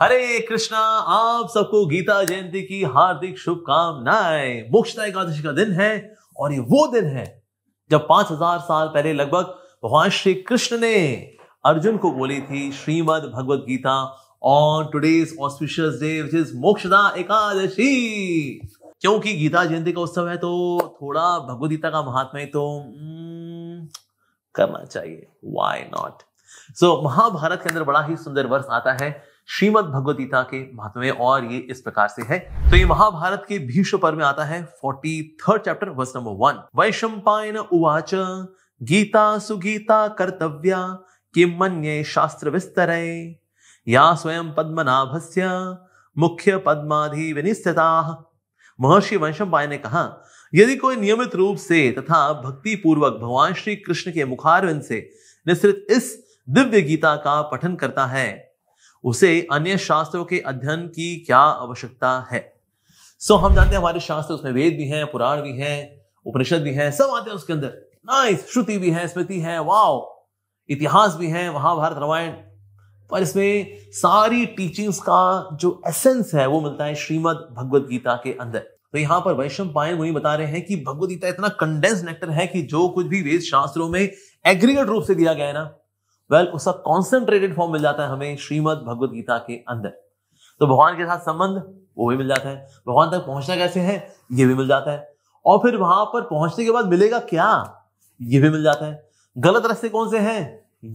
हरे कृष्णा आप सबको गीता जयंती की हार्दिक शुभकामनाएं मोक्षता एकादशी का दिन है और ये वो दिन है जब पांच हजार साल पहले लगभग भगवान श्री कृष्ण ने अर्जुन को बोली थी Shrimad Bhagavad Gita on today auspicious day which is Mokshada Ekadashi क्योंकि गीता जयंती का उत्सव है तो थोड़ा भगवदगीता गीता का महात्मा तो हम्म, करना चाहिए वाई नॉट सो महाभारत के अंदर बड़ा ही सुंदर वर्ष आता है श्रीमद भगवद गीता के महात्म्य और ये इस प्रकार से है तो ये महाभारत के भीष्म पर्व में आता है forty third chapter verse number one Vaishampayana उवाच गीता सुगीता कर्तव्या कि मन्ये शास्त्र विस्तर या स्वयं पद्मनाभस्य मुख्य पद्माधि विनिस्थिता महर्षि वंशमपाय ने कहा यदि कोई नियमित रूप से तथा भक्ति पूर्वक भगवान श्री कृष्ण के मुखारविंद से निश्चित इस दिव्य गीता का पठन करता है उसे अन्य शास्त्रों के अध्ययन की क्या आवश्यकता है सो so, हम जानते हैं हमारे शास्त्र उसमें वेद भी हैं पुराण भी हैं उपनिषद भी हैं सब आते हैं उसके अंदर नाइस श्रुति भी है स्मृति है वाओ इतिहास भी है महाभारत रामायण पर इसमें सारी टीचिंग्स का जो एसेंस है वो मिलता है श्रीमद भगवद गीता के अंदर तो यहाँ पर वैष्णव पायन वही बता रहे हैं कि भगवदगीता गीता इतना कंडेंस नेक्टर है कि जो कुछ भी वेद शास्त्रों में एग्रीगेट रूप से दिया गया है ना वेल well, उसका कॉन्सेंट्रेटेड फॉर्म मिल जाता है हमें श्रीमद भगवद गीता के अंदर तो भगवान के साथ संबंध वो भी मिल जाता है भगवान तक पहुंचना कैसे है ये भी मिल जाता है और फिर वहां पर पहुंचने के बाद मिलेगा क्या ये भी मिल जाता है गलत रास्ते कौन से हैं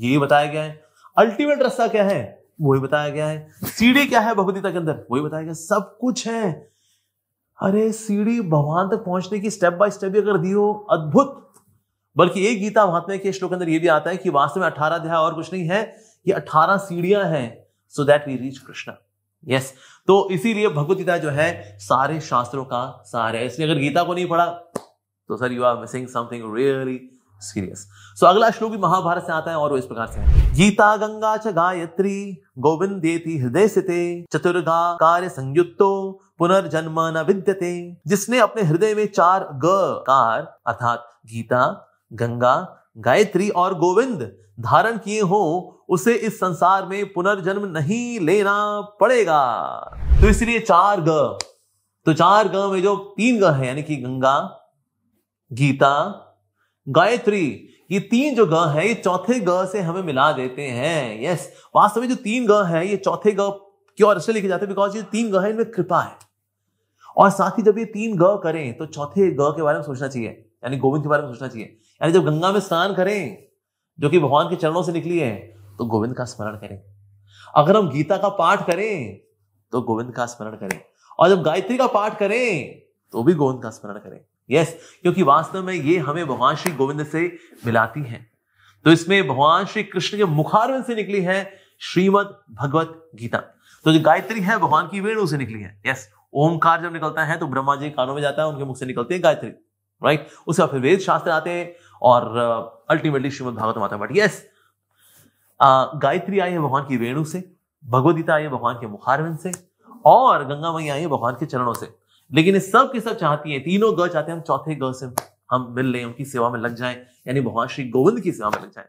ये बताया गया है अल्टीमेट रास्ता क्या है वही बताया गया है सीढ़ी क्या है भगवदगीता के अंदर वही बताया गया सब कुछ है अरे सीढ़ी भगवान तक पहुंचने की स्टेप बाय स्टेप अगर दी हो अद्भुत बल्कि एक गीता महात्मा के श्लोक अंदर यह भी आता है कि वास्तव में अठारह अध्याय और कुछ नहीं है ये अठारह सीढ़ियां हैं so that we reach Krishna yes तो इसीलिए भगवत गीता जो है सारे शास्त्रों का सार है इसलिए अगर गीता को नहीं पढ़ा तो sir you are missing something really serious so अगला श्लोक भी महाभारत से आता है और वो इस प्रकार से है गीता गंगा च गायत्री गोविंदेति हृदय से चतुर्गा कार्य संयुक्तो पुनर्जन्म न विद्यते जिसने अपने हृदय में चार ग कार अर्थात गीता गंगा गायत्री और गोविंद धारण किए हो उसे इस संसार में पुनर्जन्म नहीं लेना पड़ेगा तो इसलिए चार ग तो चार ग में जो तीन ग है यानी कि गंगा गीता गायत्री ये तीन जो ग है ये चौथे ग से हमें मिला देते हैं यस वास्तव में जो तीन ग है ये चौथे ग क्यों और लिखे जाते हैं बिकॉज ये तीन ग है इनमें कृपा है और साथ ही जब ये तीन ग करें तो चौथे ग के बारे में सोचना चाहिए यानी गोविंद के बारे में सोचना चाहिए यानी जब गंगा में स्नान करें जो कि भगवान के चरणों से निकली है तो गोविंद का स्मरण करें अगर हम गीता का पाठ करें तो गोविंद का स्मरण करें और जब गायत्री का पाठ करें तो भी गोविंद का स्मरण करें यस क्योंकि वास्तव में ये हमें भगवान श्री गोविंद से मिलाती है तो इसमें भगवान श्री कृष्ण के मुखारविंद से निकली है श्रीमद भगवत गीता तो जो गायत्री है भगवान की वेणु से निकली है यस ओमकार जब निकलता है तो ब्रह्मा जी कानों में जाता है उनके मुख से निकलती है गायत्री राइट उसके बाद फिर वेद शास्त्र आते हैं और अल्टीमेटली श्रीमद भागवत माता बट यस गायत्री आई है भगवान की वेणु से भगवदगीता आई है भगवान के मुखारविंद से और गंगा मैया आई है भगवान के चरणों से लेकिन इस सब की सब चाहती है तीनों ग चाहते हैं हम चौथे ग से हम मिल लें उनकी सेवा में लग जाएं यानी भगवान श्री गोविंद की सेवा में लग जाएं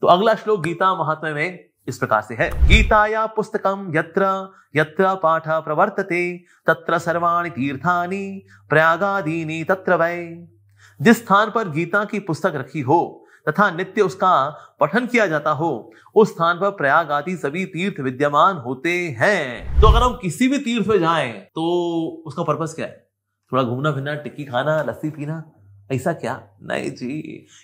तो अगला श्लोक गीता महात्मा में इस प्रकार से है गीताया पुस्तकम यत्र यत्र पाठ प्रवर्तते तत्र सर्वाणी तीर्थानी प्रयागादीनी तत्र वै जिस स्थान पर गीता की पुस्तक रखी हो तथा नित्य उसका पठन किया जाता हो उस स्थान पर प्रयाग आदि सभी तीर्थ विद्यमान होते हैं तो अगर हम किसी भी तीर्थ में जाएं तो उसका पर्पस क्या है थोड़ा घूमना फिरना टिक्की खाना लस्सी पीना ऐसा क्या नहीं जी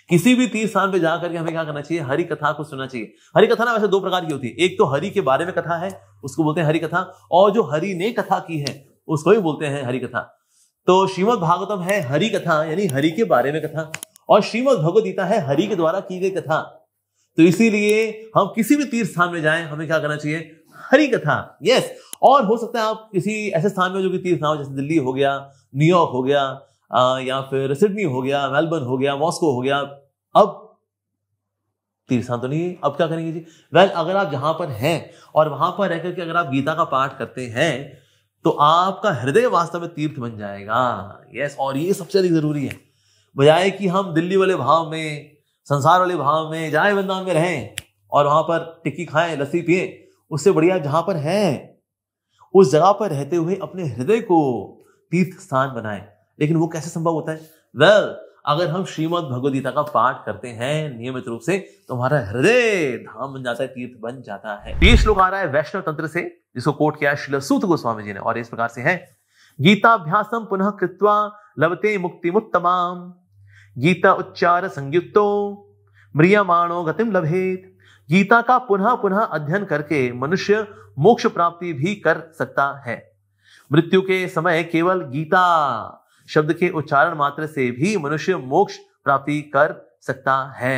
किसी भी तीर्थ स्थान पे जाकर के हमें क्या करना चाहिए हरि कथा को सुनना चाहिए हरि कथा ना वैसे दो प्रकार की होती है एक तो हरि के बारे में कथा है उसको बोलते हैं हरि कथा और जो हरि ने कथा की है उसको भी बोलते हैं हरि कथा तो श्रीमद भागवतम है हरि कथा यानी हरि के बारे में कथा और श्रीमद भगवत गीता है हरि के द्वारा की गई कथा तो इसीलिए हम किसी भी तीर्थ स्थान में जाएं हमें क्या करना चाहिए हरि कथा यस और हो सकता है आप किसी ऐसे स्थान में जो कि तीर्थ स्थान जैसे दिल्ली हो गया न्यूयॉर्क हो गया आ, या फिर सिडनी हो गया मेलबर्न हो गया मॉस्को हो गया अब तीर्थ स्थान तो नहीं है अब क्या करेंगे जी वेल अगर आप जहां पर हैं और वहां पर रहकर के अगर आप गीता का पाठ करते हैं तो आपका हृदय वास्तव में तीर्थ बन जाएगा यस और ये सबसे अधिक जरूरी है बजाय कि हम दिल्ली वाले भाव में संसार वाले भाव में जाए वृंदावन में रहें और वहां पर टिक्की खाएं लस्सी पिए उससे बढ़िया जहां पर है उस जगह पर रहते हुए अपने हृदय को तीर्थ स्थान बनाए लेकिन वो कैसे संभव होता है वेल well, अगर हम श्रीमद भगवदगीता का पाठ करते हैं नियमित रूप से तो हमारा हृदय धाम बन जाता है तीर्थ बन जाता है तीस श्लोक आ रहा है वैष्णव तंत्र से जिसको कोट किया सूत गोस्वामी जी ने और इस प्रकार से है गीताभ्यासम पुनः कृत्वा मुक्ति मुत्तमाम गीता उच्चार संयुक्तो मृियमाणो गतिम लभेत गीता का पुनः पुनः अध्ययन करके मनुष्य मोक्ष प्राप्ति भी कर सकता है मृत्यु के समय केवल गीता शब्द के उच्चारण मात्र से भी मनुष्य मोक्ष प्राप्ति कर सकता है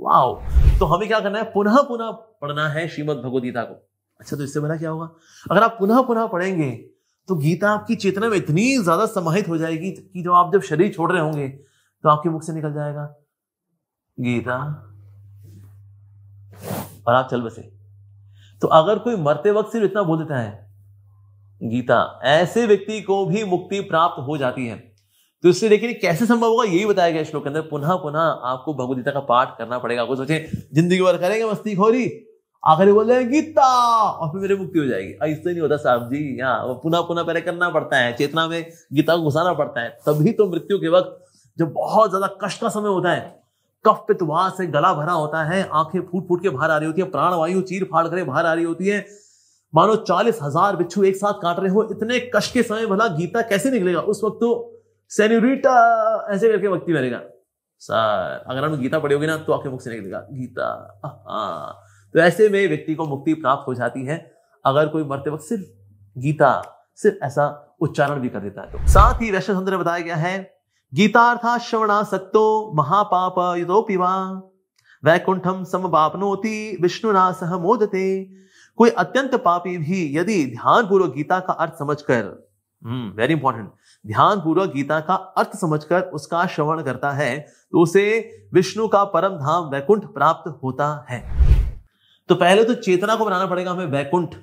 वाओ तो हमें क्या करना है पुनः पुनः पढ़ना है श्रीमद भगवदगीता को अच्छा तो इससे बना क्या होगा अगर आप पुनः पुनः पढ़ेंगे तो गीता आपकी चेतना में इतनी ज्यादा समाहित हो जाएगी कि जो आप जब शरीर छोड़ रहे होंगे तो आपके मुख से निकल जाएगा गीता और आप चल बसे तो अगर कोई मरते वक्त सिर्फ इतना बोल देता है गीता ऐसे व्यक्ति को भी मुक्ति प्राप्त हो जाती है तो इससे देखिए कैसे संभव होगा यही बताया गया श्लोक के अंदर पुनः पुनः आपको भगवदगीता का पाठ करना पड़ेगा आपको सोचे जिंदगी भर करेंगे मस्ती खोरी आखिर बोल रहे गीता और फिर मेरी मुक्ति हो जाएगी ऐसे नहीं होता साहब जी यहाँ पुनः पुनः पहले करना पड़ता है चेतना में गीता को घुसाना पड़ता है तभी तो मृत्यु के वक्त जब बहुत ज्यादा कष्ट का समय होता है कफ पित तो से गला भरा होता है आंखें फूट फूट के बाहर आ रही होती है प्राणवायु चीर फाड़ कर बाहर आ रही होती है मानो चालीस हजार बिच्छू एक साथ काट रहे हो इतने कष्ट के समय भला गीता कैसे निकलेगा उस वक्त तो सेन्यूरिटा ऐसे करके व्यक्ति मिलेगा सर अगर हम गीता पढ़ी होगी ना तो आपके मुख से निकलेगा गीता हाँ, तो ऐसे में व्यक्ति को मुक्ति प्राप्त हो जाती है अगर कोई मरते वक्त सिर्फ गीता सिर्फ ऐसा उच्चारण भी कर देता है तो साथ ही वैश्व ने बताया गया है गीता श्रवणा सत्तो महापाप युदोपि पिवा वैकुंठम समवापनोति विष्णुना सह मोदते कोई अत्यंत पापी भी यदि ध्यान पूर्वक गीता का अर्थ समझकर वेरी इंपॉर्टेंट ध्यान पूर्वक गीता का अर्थ समझकर उसका श्रवण करता है तो उसे विष्णु का परम धाम वैकुंठ प्राप्त होता है तो पहले तो चेतना को बनाना पड़ेगा हमें वैकुंठ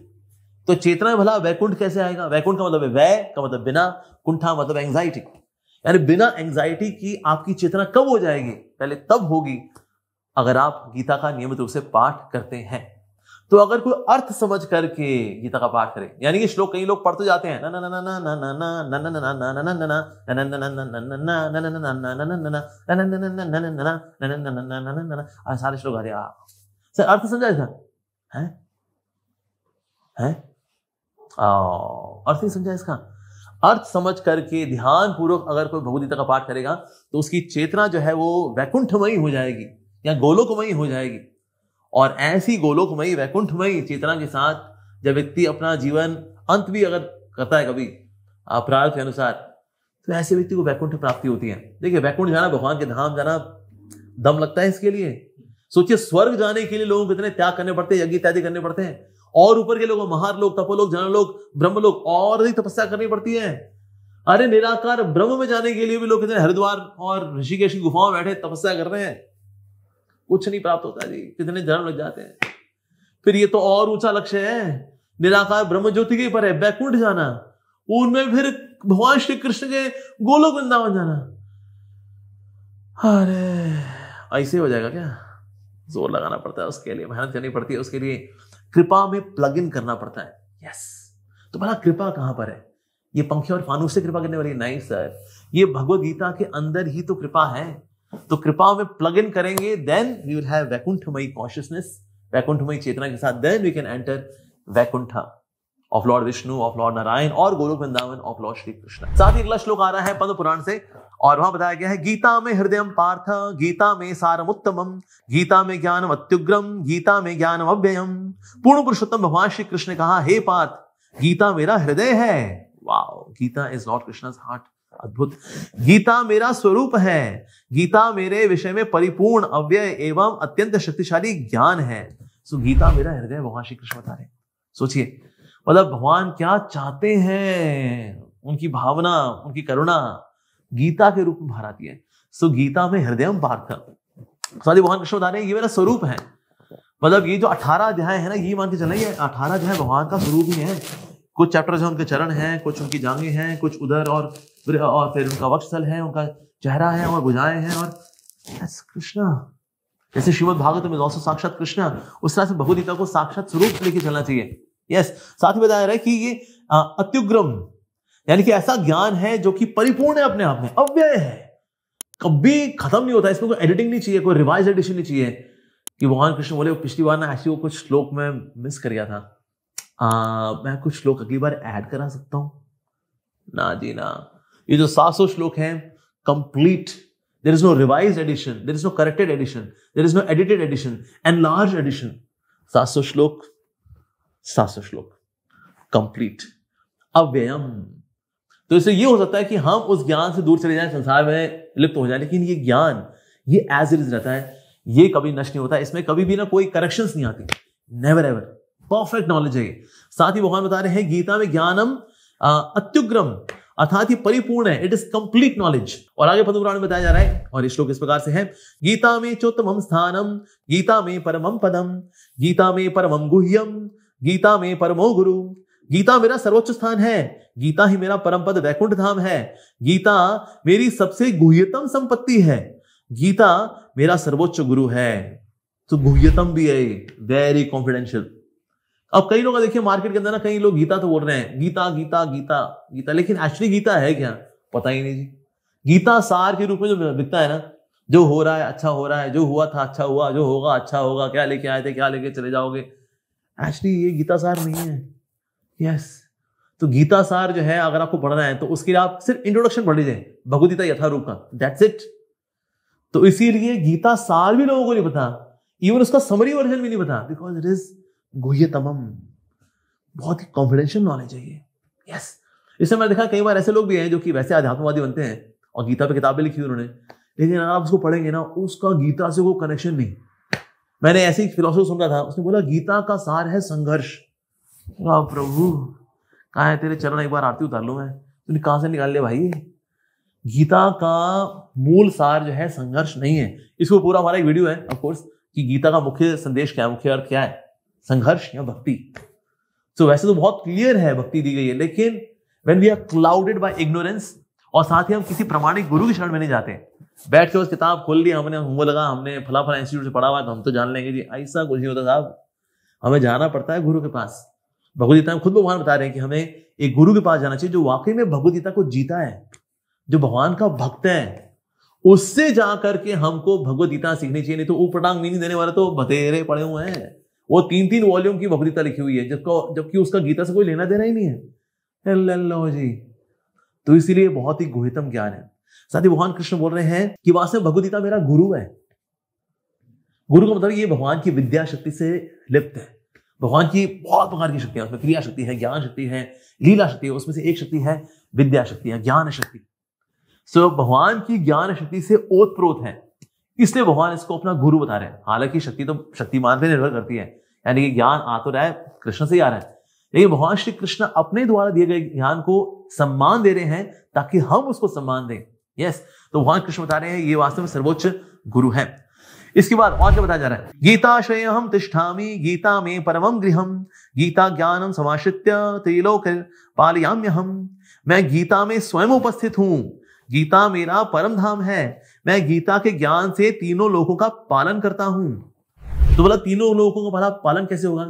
तो चेतना में भला वैकुंठ कैसे आएगा वैकुंठ का मतलब है वै का मतलब बिना कुंठा मतलब एंग्जाइटी यानी बिना एंग्जाइटी की आपकी चेतना कब हो जाएगी पहले तब होगी अगर आप गीता का नियमित रूप से पाठ करते हैं तो अगर कोई अर्थ समझ करके गीता का पाठ करें यानी कि श्लोक कई लोग पढ़ते जाते हैं ना ना ना रहे सर अर्थ समझा इसका है है अर्थ नहीं समझा इसका अर्थ समझ करके ध्यान पूर्वक अगर कोई भगवदगीता का पाठ करेगा तो उसकी चेतना जो है वो वैकुंठमयी हो जाएगी या गोलोकमयी हो जाएगी और ऐसी गोलोकमयी वैकुंठमयी चेतना के साथ जब व्यक्ति अपना जीवन अंत भी अगर करता है कभी प्रार्थ के अनुसार तो ऐसे व्यक्ति को वैकुंठ प्राप्ति होती है देखिए वैकुंठ जाना भगवान के धाम जाना दम लगता है इसके लिए सोचिए स्वर्ग जाने के लिए लोगों को इतने त्याग करने पड़ते हैं यज्ञ इत्यादि करने पड़ते हैं और ऊपर के लोग महार लोग तपोलोग जन लोग ब्रह्म लोग और अधिक तपस्या करनी पड़ती है अरे निराकार ब्रह्म में जाने के लिए भी लोग कितने हरिद्वार और ऋषिकेश की गुफाओं में बैठे तपस्या कर रहे हैं कुछ नहीं प्राप्त होता जी कितने जन्म लग जाते हैं फिर ये तो और ऊंचा लक्ष्य है निराकार ब्रह्म ज्योति के पर है बैकुंठ जाना उनमें फिर भगवान श्री कृष्ण के गोलो वृंदावन जाना अरे ऐसे हो जाएगा क्या जोर लगाना पड़ता है उसके लिए मेहनत करनी पड़ती है उसके लिए कृपा में प्लग इन करना पड़ता है यस तो भला कृपा कहां पर है ये पंखे और फानूस से कृपा करने वाली नहीं सर ये भगवत गीता के अंदर ही तो कृपा है तो कृपा में प्लग इन करेंगे then we will have Vaikunthamayi consciousness वैकुंठमयी चेतना के साथ then we can enter Vaikuntha of lord Vishnu of lord Narayan और गोलोक वृंदावन ऑफ लॉर्ड श्री कृष्ण साथ ही अगला श्लोक आ रहा है पद्म पुराण से और वहां बताया गया है गीता में हृदय पार्थ गीता में सारम उत्तमम गीता में ज्ञानम अत्युग्रम गीता में ज्ञानम अव्ययम पूर्ण पुरुषोत्तम भगवान श्री कृष्ण ने कहा हे पार्थ गीता मेरा हृदय है वाह Gita is lord Krishna heart अद्भुत गीता मेरा स्वरूप है गीता मेरे विषय में परिपूर्ण अव्यय एवं अत्यंत शक्तिशाली ज्ञान है सो गीता मेरा हृदय भगवान श्री कृष्ण बता रहे सोचिए मतलब भगवान क्या चाहते हैं उनकी भावना उनकी करुणा गीता के रूप में आती है सो गीता में हृदय पार्थ सारी भगवान कृष्ण बता रहे हैं ये मेरा स्वरूप है मतलब ये जो अठारह अध्याय है ना ये मान के रही ये अठारह अध्याय भगवान का स्वरूप ही है कुछ चैप्टर है उनके चरण हैं कुछ उनकी जांगे हैं कुछ उधर और फिर और फिर उनका वक्षस्थल है उनका चेहरा है और भुजाएं हैं और कृष्णा जैसे श्रीमद भागवत में तो साक्षात कृष्णा उस तरह से भगवदगीता को साक्षात स्वरूप लेके चलना चाहिए यस साथ ही बताया कि ये अत्युग्रम यानी कि ऐसा ज्ञान है जो कि परिपूर्ण है अपने आप में अव्यय है कभी खत्म नहीं होता इसमें कोई एडिटिंग नहीं चाहिए कोई रिवाइज एडिशन नहीं चाहिए कि भगवान कृष्ण बोले पिछली बार ना ऐसी वो कुछ श्लोक में मिस कर गया था आ, मैं कुछ श्लोक अगली बार ऐड करा सकता हूं ना जी ना ये जो सात सौ श्लोक है complete there is no revise edition there is no corrected edition there is no edited edition and large edition सात सौ श्लोक सात श्लोक कंप्लीट अव्ययम तो इससे ये हो सकता है कि हम उस ज्ञान से दूर चले जाए संसार में लिप्त हो जाए लेकिन ये ज्ञान ये एज इज रहता है ये कभी नष्ट नहीं होता इसमें कभी भी ना कोई करेक्शन नहीं आती नेवर एवर परफेक्ट नॉलेज है साथ ही भगवान बता रहे हैं गीता में ज्ञानम अत्युग्रम अर्थात ही परिपूर्ण है इट इज कंप्लीट नॉलेज और आगे पद पुराण में बताया जा रहा है और श्लोक इस प्रकार से है गीता में चोत्तम स्थानम गीता में परमम पदम गीता में परमम गुह्यम गीता में परमो गुरु गीता मेरा सर्वोच्च स्थान है गीता ही मेरा परम पद वैकुंठ धाम है गीता मेरी सबसे गुह्यतम संपत्ति है गीता मेरा सर्वोच्च गुरु है तो गुह्यतम भी है वेरी कॉन्फिडेंशियल अब कई लोग देखिए मार्केट के अंदर ना कई लोग गीता तो बोल रहे हैं गीता गीता गीता गीता लेकिन एक्चुअली गीता है क्या पता ही नहीं जी गीता सार के रूप में जो दिखता है ना जो हो रहा है अच्छा हो रहा है जो हुआ था अच्छा हुआ जो होगा अच्छा होगा क्या लेके आए थे क्या लेके चले जाओगे एक्चुअली ये गीता सार नहीं है यस yes. तो गीता सार जो है अगर आपको पढ़ना है तो उसके लिए आप सिर्फ इंट्रोडक्शन पढ़ लीजिए भगवदगीता यथारूप का दैट्स इट तो इसीलिए गीता सार भी लोगों को नहीं पता इवन उसका समरी वर्जन भी नहीं पता बिकॉज इट इज गुहे तमम बहुत ही कॉन्फिडेंशियल नॉलेज है ये यस इससे मैंने देखा कई बार ऐसे लोग भी हैं जो कि वैसे आध्यात्मवादी बनते हैं और गीता पे किताबें लिखी उन्होंने लेकिन अगर आप उसको पढ़ेंगे ना उसका गीता से वो कनेक्शन नहीं मैंने ऐसे ही फिलोसफी सुन रहा था उसने बोला गीता का सार है संघर्ष प्रभु कहा है तेरे चरण एक बार आरती उतार लू मैं तूने से निकाल लिया भाई गीता का मूल सार जो है संघर्ष नहीं है इसको पूरा हमारा एक वीडियो है कोर्स कि गीता का मुख्य संदेश क्या है मुख्य अर्थ क्या है संघर्ष या भक्ति तो so, वैसे तो बहुत क्लियर है भक्ति दी गई है लेकिन when we are clouded by ignorance और साथ ही हम किसी प्रमाणिक गुरु की शरण में नहीं जाते बैठ के उस किताब खोल ली हमने वो लगा हमने फला फला इंस्टीट्यूट से पढ़ा हुआ तो हम तो जान लेंगे जी ऐसा कुछ नहीं होता साहब हमें जाना पड़ता है गुरु के पास भगवदगीता में खुद भगवान बता रहे हैं कि हमें एक गुरु के पास जाना चाहिए जो वाकई में भगवदगीता को जीता है जो भगवान का भक्त है उससे जा करके हमको भगवदगीता सीखनी चाहिए नहीं तो ऊपटांग मीनिंग देने वाले तो बतेरे पड़े हुए हैं वो तीन तीन वॉल्यूम की भगवदगीता लिखी हुई है जबको जबकि उसका गीता से कोई लेना देना ही नहीं है जी तो इसीलिए बहुत ही गुहितम ज्ञान है साथ ही भगवान कृष्ण बोल रहे हैं कि वास्तव में भगवदगीता मेरा गुरु है गुरु का मतलब ये भगवान की विद्या शक्ति से लिप्त है भगवान की बहुत प्रकार की शक्तियां उसमें क्रिया शक्ति है ज्ञान शक्ति है लीला शक्ति है उसमें से एक शक्ति है विद्या शक्ति है ज्ञान शक्ति सो so, भगवान की ज्ञान शक्ति से ओतप्रोत है इसलिए भगवान इसको अपना गुरु बता रहे हैं हालांकि शक्ति तो शक्तिमान पर निर्भर करती है यानी कि ज्ञान आ तो रहा है कृष्ण से ही आ रहा है लेकिन भगवान श्री कृष्ण अपने द्वारा दिए गए ज्ञान को सम्मान दे रहे हैं ताकि हम उसको सम्मान दें यस तो भगवान कृष्ण बता रहे हैं ये वास्तव में सर्वोच्च गुरु है इसके बाद और क्या बताया जा रहा है गीता श्रेय हम तिष्ठा गीता में परमम गृहम गीता ज्ञानम समाश्रित त्रिलोक पालयाम्य हम मैं गीता में स्वयं उपस्थित हूं गीता मेरा परम धाम है मैं गीता के ज्ञान से तीनों लोगों का पालन करता हूं तो बोला तीनों लोगों का पालन कैसे होगा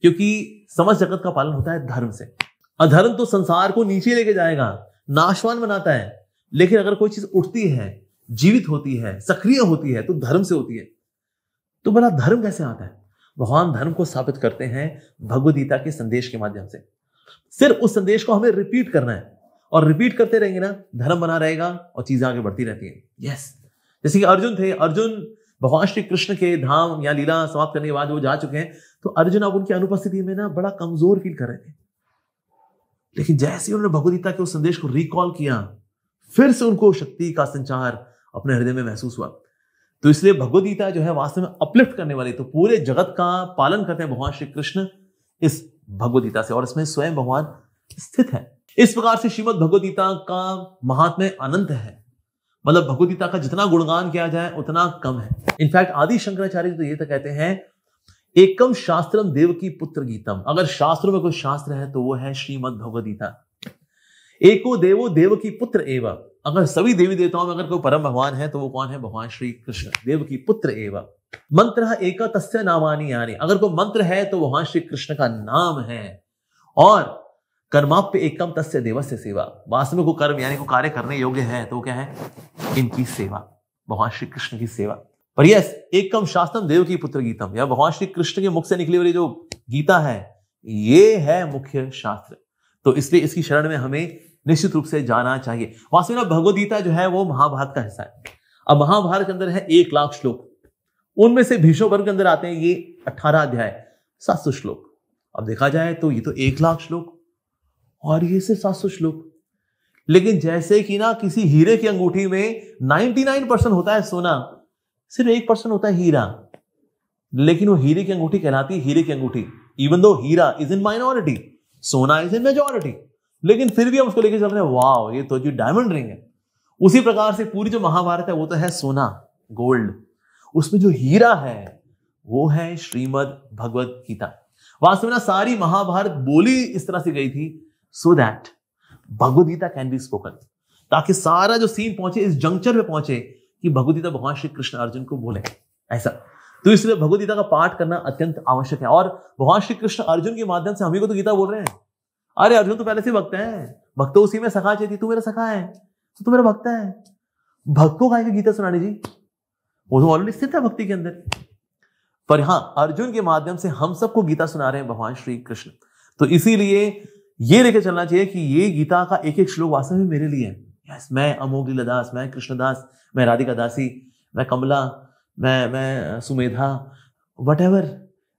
क्योंकि समझ जगत का पालन होता है धर्म से अधर्म तो संसार को नीचे लेके जाएगा नाशवान बनाता है लेकिन अगर कोई चीज उठती है जीवित होती है सक्रिय होती है तो धर्म से होती है तो भला धर्म कैसे आता है भगवान धर्म को स्थापित करते हैं भगवदगीता के संदेश के माध्यम से सिर्फ उस संदेश को हमें रिपीट करना है और रिपीट करते रहेंगे ना धर्म बना रहेगा और चीजें आगे बढ़ती रहती है यस जैसे कि अर्जुन थे अर्जुन भगवान श्री कृष्ण के धाम या लीला समाप्त करने के बाद वो जा चुके हैं तो अर्जुन अब उनकी अनुपस्थिति में ना बड़ा कमजोर फील कर रहे थे लेकिन जैसे उन्होंने भगवदगीता के उस संदेश को रिकॉल किया फिर से उनको शक्ति का संचार अपने हृदय में महसूस हुआ तो इसलिए भगवदगीता जो है वास्तव में अपलिफ्ट करने वाली तो पूरे जगत का पालन करते हैं भगवान श्री कृष्ण इस भगवदगीता से और इसमें स्वयं भगवान स्थित है इस प्रकार से श्रीमद भगवदगीता का महात्म्य अनंत है मतलब भगवदगीता का जितना गुणगान किया जाए उतना कम है इनफैक्ट आदि शंकराचार्य तो ये तो कहते हैं एकम शास्त्रम देव की पुत्र गीतम अगर शास्त्रों में कोई शास्त्र है तो वो है श्रीमद भगवद गीता एको देवो देव की पुत्र एवं अगर सभी देवी देवताओं में अगर कोई परम भगवान है तो वो कौन है भगवान श्री कृष्ण देव की पुत्र एवं मंत्र एक तस्य नामानी यानी अगर कोई मंत्र है तो भगवान श्री कृष्ण का नाम है और कर्माप्य एकम तस्य देवस्य सेवा वास्तव में को कर्म यानी को कार्य करने योग्य है तो क्या है इनकी सेवा भगवान श्री कृष्ण की सेवा पर यस एक कम शास्त्रम देव की पुत्र गीतम या भगवान श्री कृष्ण के मुख से निकली हुई जो गीता है ये है मुख्य शास्त्र तो इसलिए इसकी शरण में हमें निश्चित रूप से जाना चाहिए वास्तव में भगवदगीता जो है वो महाभारत का हिस्सा है अब महाभारत के अंदर है एक लाख श्लोक उनमें से भीषो वर्ग के अंदर आते हैं ये अठारह अध्याय सात सौ श्लोक अब देखा जाए तो ये तो एक लाख श्लोक और ये सिर्फ सात सौ श्लोक लेकिन जैसे कि ना किसी हीरे की अंगूठी में 99 परसेंट होता है सोना सिर्फ एक पर्सन होता है हीरा लेकिन वो हीरे की अंगूठी कहलाती है हीरे की अंगूठी even though heera is in minority sona is in majority लेकिन फिर भी हम उसको लेकर चल रहे हैं वाह ये तो जी डायमंड रिंग है उसी प्रकार से पूरी जो महाभारत है वो तो है सोना गोल्ड उसमें जो हीरा है वो है श्रीमद भगवत गीता वास्तव में ना सारी महाभारत बोली इस तरह से गई थी so that Bhagavadgita can be spoken ताकि सारा जो सीन पहुंचे इस जंक्चर में पहुंचे कि भगवदगीता भगवान श्री कृष्ण अर्जुन को बोले ऐसा तो इसलिए भगवदगीता का पाठ करना अत्यंत आवश्यक है और भगवान श्री कृष्ण अर्जुन के माध्यम से हमी को तो गीता बोल रहे हैं अरे अर्जुन तो पहले से भक्त है भक्त तो उसी में सखा चाहिए तू मेरा सखा है तो तू मेरा भक्त है भक्त को खाएगा गीता सुनानी जी वो तो ऑलरेडी स्थित है भक्ति के अंदर पर हां अर्जुन के माध्यम से हम सबको गीता सुना रहे हैं भगवान श्री कृष्ण तो इसीलिए ये लेकर चलना चाहिए कि ये गीता का एक एक श्लोक वास्तव में मेरे लिए है यस मैं अमोग लदास दास मैं कृष्णदास मैं राधिका दासी मैं कमला मैं मैं सुमेधा वट एवर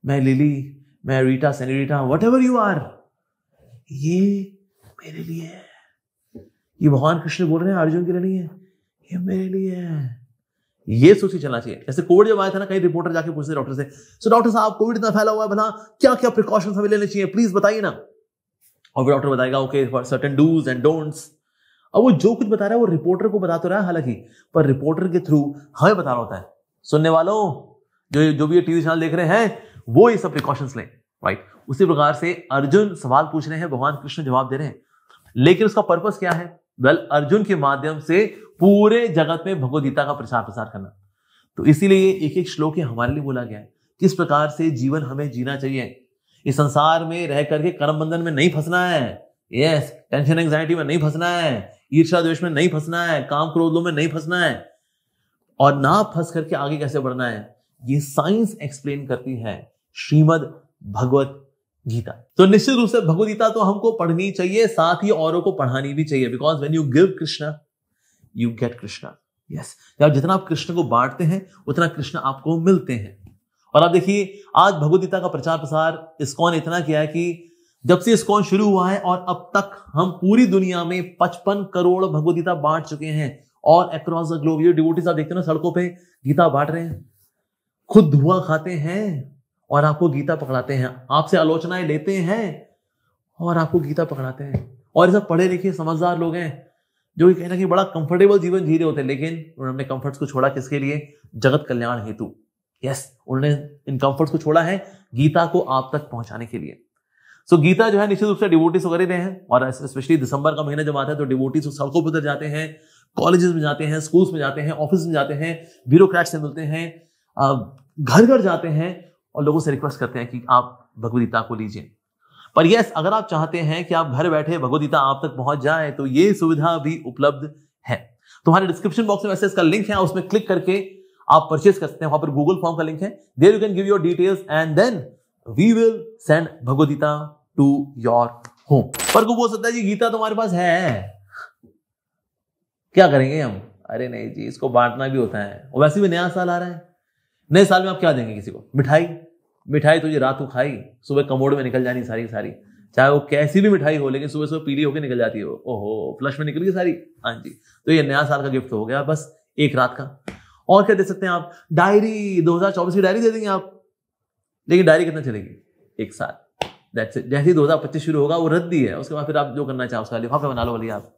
मैं लिली मैं रीटा सेनीटा वट एवर यू आर ये मेरे लिए है ये भगवान कृष्ण बोल रहे हैं अर्जुन के लिए नहीं है ये मेरे लिए है ये सोच ही चलना चाहिए जैसे कोविड जब आया था ना कई रिपोर्टर जाके पूछते डॉक्टर से सो डॉक्टर साहब कोविड इतना फैला हुआ है बना क्या क्या प्रिकॉशन हमें लेने चाहिए प्लीज बताइए ना और डॉक्टर बताएगा okay for certain dos and don'ts और वो जो कुछ बता रहा है वो रिपोर्टर को बता तो रहा है हालांकि पर रिपोर्टर के थ्रू हमें रहा होता है सुनने वालों जो जो भी ये टीवी चैनल देख रहे हैं वो ये सब प्रिकॉशंस लें राइट उसी प्रकार से अर्जुन सवाल पूछ रहे हैं भगवान कृष्ण जवाब दे रहे हैं लेकिन उसका पर्पस क्या है वेल अर्जुन के माध्यम से पूरे जगत में भगवदगीता का प्रचार प्रसार करना तो इसीलिए एक एक श्लोक हमारे लिए बोला गया है किस प्रकार से जीवन हमें जीना चाहिए इस संसार में रह करके कर्म बंधन में नहीं फंसना है यस टेंशन एंग्जाइटी में नहीं फंसना है ईर्षा द्वेष में नहीं फंसना है काम क्रोधों में नहीं फंसना है और ना फंस करके आगे कैसे बढ़ना है ये साइंस एक्सप्लेन करती है श्रीमद भगवत गीता तो निश्चित रूप से भगवत गीता तो हमको पढ़नी चाहिए साथ ही औरों को पढ़ानी भी चाहिए because when you give Krishna you get Krishna yes आप जितना आप कृष्ण को बांटते हैं उतना कृष्ण आपको मिलते हैं और आप देखिए आज भगवत गीता का प्रचार प्रसार इसकॉन इतना किया है कि जब से इसकॉन शुरू हुआ है और अब तक हम पूरी दुनिया में पचपन करोड़ भगवदगीता बांट चुके हैं और अक्रॉस द ग्लोब ये डिवोटी आप देखते ना सड़कों पे गीता बांट रहे हैं खुद धुआं खाते हैं और आपको गीता पकड़ाते हैं आपसे आलोचनाएं लेते हैं और आपको गीता पकड़ाते हैं और ये सब पढ़े लिखे समझदार लोग हैं जो कि कहना कि बड़ा कंफर्टेबल जीवन जी रहे होते हैं लेकिन उन्होंने कंफर्ट्स को छोड़ा किसके लिए जगत कल्याण हेतु यस उन्होंने इन कंफर्ट्स को छोड़ा है गीता को आप तक पहुंचाने के लिए सो so, गीता जो है निश्चित रूप से डिवोटीज वगैरह रहे हैं और स्पेशली दिसंबर का महीना जब आता है तो डिवोटीज सड़कों पर उधर जाते हैं कॉलेजेस में जाते हैं स्कूल्स में जाते हैं ऑफिस में जाते हैं ब्यूरोक्रेट से मिलते हैं घर घर जाते हैं और लोगों से रिक्वेस्ट करते हैं कि आप भगवदगीता को लीजिए पर यस अगर आप चाहते हैं कि आप घर बैठे भगवदगीता आप तक पहुंच जाए तो ये सुविधा भी उपलब्ध है तुम्हारे डिस्क्रिप्शन बॉक्स में वैसे इसका लिंक है उसमें क्लिक करके आप परचेस कर सकते हैं वहां पर गूगल फॉर्म का लिंक है there you can give your details and then we will send Bhagavadgita to your home पर को बोल सकता है जी गीता तुम्हारे पास है क्या करेंगे हम अरे नहीं जी इसको बांटना भी होता है और वैसे भी नया साल आ रहा है नए साल में आप क्या देंगे किसी को मिठाई मिठाई तुझे तो रात को खाई सुबह कमोड में निकल जानी सारी सारी चाहे वो कैसी भी मिठाई हो लेकिन सुबह सुबह पीली होकर निकल जाती हो ओहो फ्लश में निकल गई सारी हाँ जी तो ये नया साल का गिफ्ट हो गया बस एक रात का और क्या दे सकते हैं आप डायरी 2024 की डायरी दे देंगे आप लेकिन डायरी कितना चलेगी एक साल दैट्स इट जैसे ही दो हज़ार पच्चीस शुरू होगा वो रद्द ही है उसके बाद फिर आप जो करना चाहो उसका लिफाफे बना लो भले आप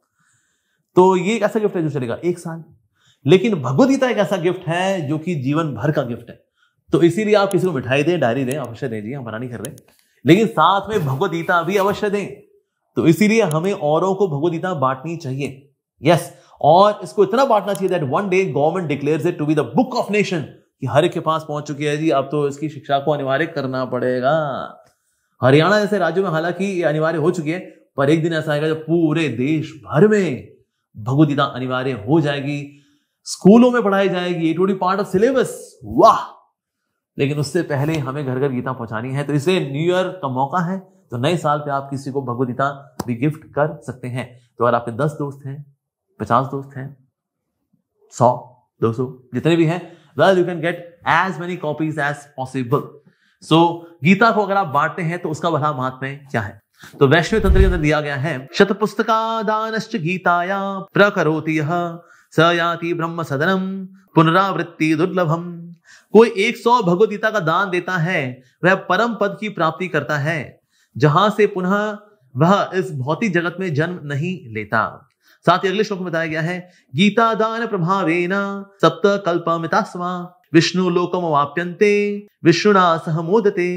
तो ये एक ऐसा गिफ्ट है जो चलेगा एक साल लेकिन भगवदगीता एक ऐसा गिफ्ट है जो कि जीवन भर का गिफ्ट है तो इसीलिए आप किसी को मिठाई दें डायरी दें अवश्य दें जी हम मना नहीं कर रहे लेकिन साथ में भगवदगीता भी अवश्य दें तो इसीलिए हमें औरों को भगवदगीता बांटनी चाहिए यस और इसको इतना बांटना चाहिए that one day government declares it to be the book of nation कि हर एक के पास पहुंच चुकी है जी अब तो इसकी शिक्षा को अनिवार्य करना पड़ेगा हरियाणा जैसे राज्यों में हालांकि अनिवार्य हो चुकी है पर एक दिन ऐसा आएगा जब पूरे देश भर में भगवदगीता अनिवार्य हो जाएगी स्कूलों में पढ़ाई जाएगी it be part of syllabus वाह लेकिन उससे पहले हमें घर घर गीता पहुंचानी है तो इसे न्यू ईयर का मौका है तो नए साल पे आप किसी को भगवदगीता भी गिफ्ट कर सकते हैं तो अगर आपके दस दोस्त हैं पचास दोस्त हैं सौ दो सौ जितने भी हैं well you can get as many copies as possible so so, Gita को अगर आप बांटते हैं तो उसका भला महात्म्य क्या है तो वैष्णव तंत्र के अंदर दिया गया है शतपुस्तका दान गीताया प्रकरोति यह सयाति ब्रह्म सदनम पुनरावृत्ति दुर्लभम कोई एक सौ भगवदगीता का दान देता है वह परम पद की प्राप्ति करता है जहां से पुनः वह इस भौतिक जगत में जन्म नहीं लेता साथ ही अगले श्लोक में बताया गया है गीता दान प्रभावेना सप्त कल्पमिता विष्णु लोकम वाप्यंते विष्णुना सहमोदते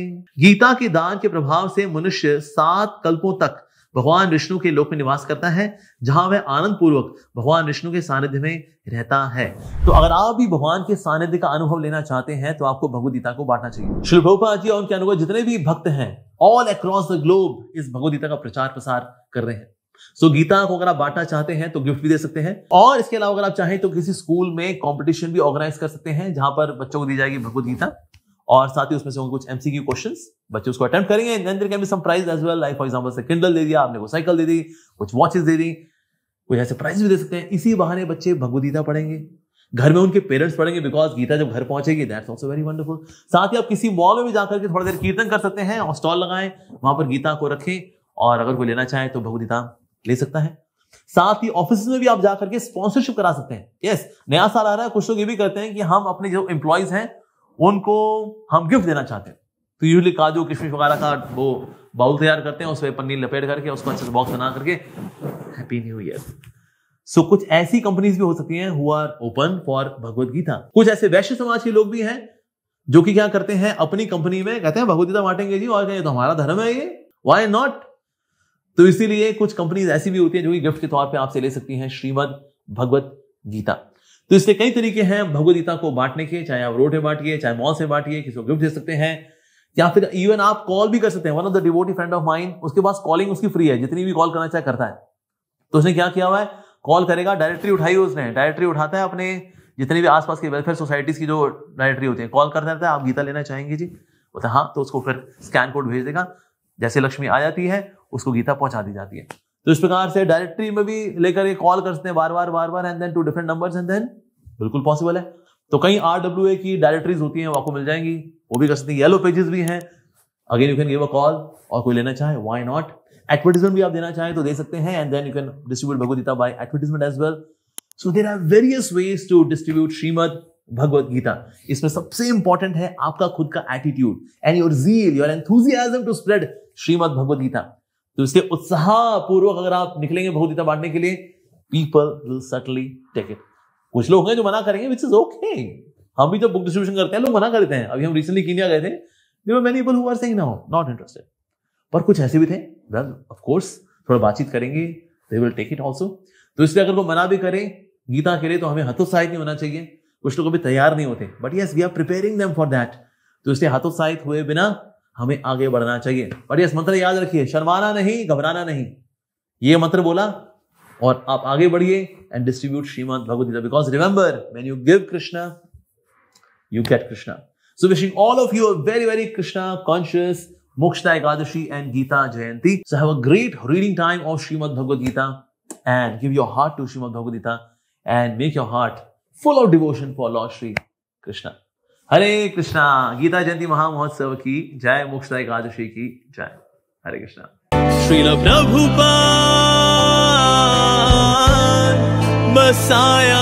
गीता के दान के प्रभाव से मनुष्य सात कल्पों तक भगवान विष्णु के लोक में निवास करता है जहां वह आनंद पूर्वक भगवान विष्णु के सानिध्य में रहता है तो अगर आप भी भगवान के सानिध्य का अनुभव लेना चाहते हैं तो आपको भगवदगीता को बांटना चाहिए श्री भोपाल जी और उनके अनुभव जितने भी भक्त हैं ऑल अक्रॉस द ग्लोब इस भगवदगीता का प्रचार प्रसार कर रहे हैं सो गीता को अगर आप बांटना चाहते हैं तो गिफ्ट भी दे सकते हैं और इसके अलावा अगर आप चाहें तो किसी स्कूल में कॉम्पिटिशन भी ऑर्गेनाइज कर सकते हैं जहां पर बच्चों को दी जाएगी भगवत गीता और साथ ही उसमें से कुछ एमसीक्यू क्वेश्चंस बच्चे उसको अटेम्प्ट करेंगे can be some prize as well like for example से किंडल दे दिया आपने को साइकिल दे दी कुछ वॉचेस दे दी कुछ ऐसे प्राइज भी दे सकते हैं इसी बहाने बच्चे भगवदगीता पढ़ेंगे घर में उनके पेरेंट्स पढ़ेंगे बिकॉज गीता जब घर पहुंचेगी दैट्स ऑल्सो वेरी वंडरफुल साथ ही आप किसी मॉल में भी जाकर के थोड़ा देर कीर्तन कर सकते हैं और स्टॉल लगाएं वहां पर गीता को रखें और अगर कोई लेना चाहे तो भगवदगीता ले सकता है साथ ही ऑफिस में भी आप जाकर के स्पॉन्सरशिप करा सकते हैं यस नया साल आ रहा है कुछ लोग ये भी करते हैं कि हम अपने जो एम्प्लॉयज हैं उनको हम गिफ्ट देना चाहते हैं तो यूजली काजू किशमिश वगैरह का वो बाउल तैयार करते हैं उसमें पन्नी लपेट करके उसको अच्छे से बॉक्स बना करके हैप्पी न्यू ईयर सो कुछ ऐसी कंपनीज भी हो सकती हैं who are open for Bhagavad Gita कुछ ऐसे वैश्य समाज के लोग भी हैं जो कि क्या करते हैं अपनी कंपनी में कहते हैं भगवत गीता बांटेंगे जी और कहें तो हमारा धर्म है ये वाई नॉट तो इसीलिए कुछ कंपनीज ऐसी भी होती हैं जो कि गिफ्ट के तौर पे आपसे ले सकती हैं श्रीमद भगवत गीता तो इसके कई तरीके हैं भगवत गीता को बांटने के चाहे आप रोड में बांटिए चाहे मॉल से बांटिए किसी को गिफ्ट दे सकते हैं या फिर इवन आप कॉल भी कर सकते हैं one of the devotee friend of mine उसके पास कॉलिंग उसकी फ्री है जितनी भी कॉल करना चाहे करता है तो उसने क्या किया हुआ है कॉल करेगा डायरेक्टरी उठाई उसने डायरेक्टरी उठाता है अपने जितने भी आसपास के वेलफेयर सोसाइटीज की जो डायरेक्टरी होती है कॉल करते रहता है आप गीता लेना चाहेंगे जी बोलते हाँ तो उसको फिर स्कैन कोड भेज देगा जैसे लक्ष्मी आ जाती है उसको गीता पहुंचा दी जाती है तो इस प्रकार से डायरेक्टरी में भी लेकर ये कॉल करते हैं बार बार बार बार and then to different number and then बिल्कुल पॉसिबल है तो कई आर डब्ल्यू ए की डायरेक्टरीज होती हैं आपको मिल जाएंगी वो भी कर सकते हैं येलो पेजेस भी हैं again you can give a call और कोई लेना चाहे वाई नॉट एडवर्टीजमेंट भी आप देना चाहें तो दे सकते हैं and then you can distribute Gita by advertisement as well so there are various ways to distribute Shrimad Bhagavad Gita इसमें सबसे इंपॉर्टेंट है आपका खुद का attitude and your zeal your enthusiasm to spread Shrimad Bhagavad Gita तो इसलिए उत्साह पूर्वक अगर आप निकलेंगे बहुधिता बांटने के लिए people will subtly take it कुछ लोग हैं जो मना करेंगे विच इज ओके हम भी जब बुक डिस्ट्रीब्यूशन करते हैं लोग मना करते हैं अभी हम रिसेंटली कीनिया गए थे people who are saying now not interested पर कुछ ऐसे भी थे वेल ऑफ कोर्स थोड़ा बातचीत करेंगे they will take it also तो इसलिए अगर कोई मना भी करे गीता के लिए तो हमें हतोत्साहित नहीं होना चाहिए कुछ लोग अभी तैयार नहीं होते but yes we are preparing them for that तो इसलिए हतोत्साहित हुए बिना हमें आगे बढ़ना चाहिए और यस मंत्र याद रखिए शर्माना नहीं घबराना नहीं ये मंत्र बोला और आप आगे बढ़िए and distribute Shrimad Bhagavad Gita because remember when you give Krishna you get Krishna so wishing all of your very very Krishna conscious Mokshada Ekadashi and Gita Jayanti so have great reading time of Shrimad Bhagavad Gita and give your heart to Shrimad Bhagavad Gita and make your heart full of devotion for lord Shri Krishna Hare Krishna Gita Jayanti महामहोत्सव की जय मोक्ष एकादशी की जय हरे कृष्णा श्री प्रभु बसाया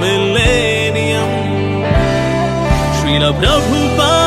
millennium Shri प्रभु पा